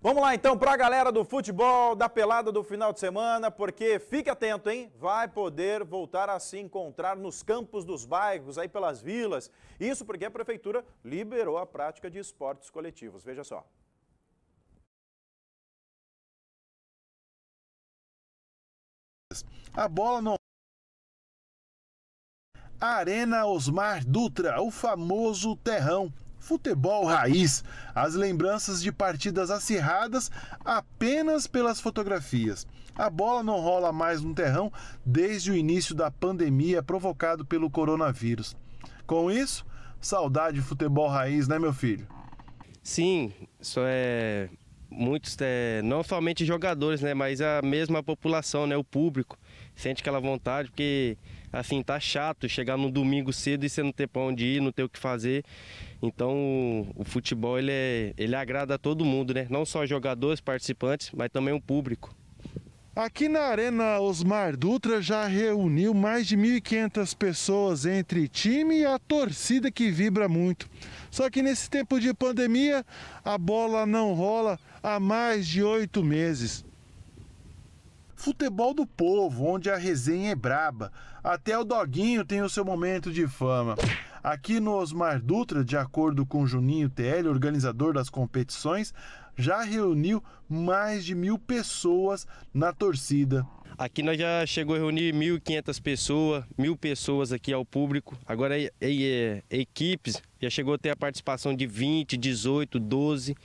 Vamos lá então para a galera do futebol, da pelada do final de semana, porque fique atento, hein? Vai poder voltar a se encontrar nos campos dos bairros, aí pelas vilas. Isso porque a prefeitura liberou a prática de esportes coletivos. Veja só. A bola não Arena Osmar Dutra, o famoso terrão futebol raiz, as lembranças de partidas acirradas apenas pelas fotografias. A bola não rola mais no terrão desde o início da pandemia provocado pelo coronavírus. Com isso, saudade de futebol raiz, né, meu filho? Sim, isso é muitos, é, não somente jogadores, né, mas a mesma população, né, o público, sente aquela vontade, porque assim, tá chato chegar no domingo cedo e você não ter pra onde ir, não ter o que fazer. Então o, o futebol ele, é, ele agrada a todo mundo, né? Não só jogadores, participantes, mas também o público. Aqui na Arena Osmar Dutra já reuniu mais de 1.500 pessoas entre time e a torcida que vibra muito. Só que nesse tempo de pandemia, a bola não rola há mais de oito meses. Futebol do povo, onde a resenha é braba. Até o doguinho tem o seu momento de fama. Aqui no Osmar Dutra, de acordo com Juninho TL, organizador das competições, já reuniu mais de mil pessoas na torcida. Aqui nós já chegou a reunir 1.500 pessoas, mil pessoas aqui ao público. Agora é, é, é, equipes, já chegou a ter a participação de 20, 18, 12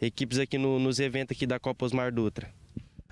equipes aqui no, nos eventos aqui da Copa Osmar Dutra.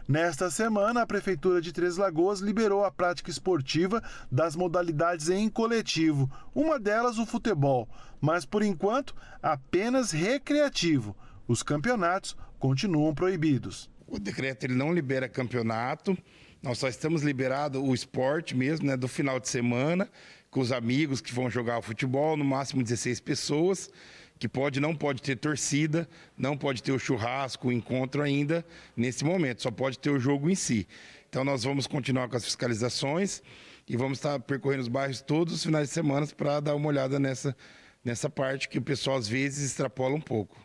Nesta semana, a Prefeitura de Três Lagoas liberou a prática esportiva das modalidades em coletivo, uma delas o futebol, mas por enquanto apenas recreativo. Os campeonatos continuam proibidos. O decreto ele não libera campeonato, nós só estamos liberado o esporte mesmo, né, do final de semana, com os amigos que vão jogar o futebol, no máximo 16 pessoas que pode não pode ter torcida, não pode ter o churrasco, o encontro ainda nesse momento, só pode ter o jogo em si. Então nós vamos continuar com as fiscalizações e vamos estar percorrendo os bairros todos os finais de semana para dar uma olhada nessa, nessa parte que o pessoal às vezes extrapola um pouco.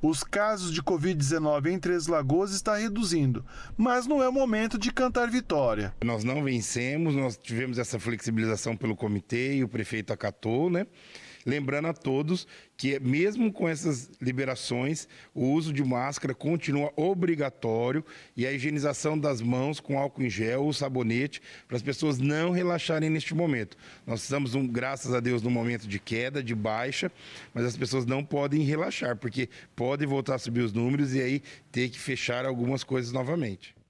Os casos de Covid-19 em Três Lagoas está reduzindo, mas não é o momento de cantar vitória. Nós não vencemos, nós tivemos essa flexibilização pelo comitê e o prefeito acatou, né? Lembrando a todos que, mesmo com essas liberações, o uso de máscara continua obrigatório e a higienização das mãos com álcool em gel ou sabonete para as pessoas não relaxarem neste momento. Nós estamos, um, graças a Deus, num momento de queda, de baixa, mas as pessoas não podem relaxar, porque podem voltar a subir os números e aí ter que fechar algumas coisas novamente.